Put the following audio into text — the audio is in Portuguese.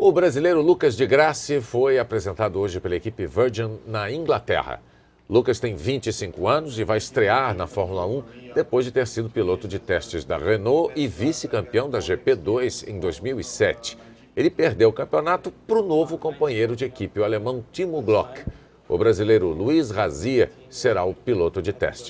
O brasileiro Lucas de Grassi foi apresentado hoje pela equipe Virgin na Inglaterra. Lucas tem 25 anos e vai estrear na Fórmula 1 depois de ter sido piloto de testes da Renault e vice-campeão da GP2 em 2007. Ele perdeu o campeonato para o novo companheiro de equipe, o alemão Timo Glock. O brasileiro Luiz Razia será o piloto de teste.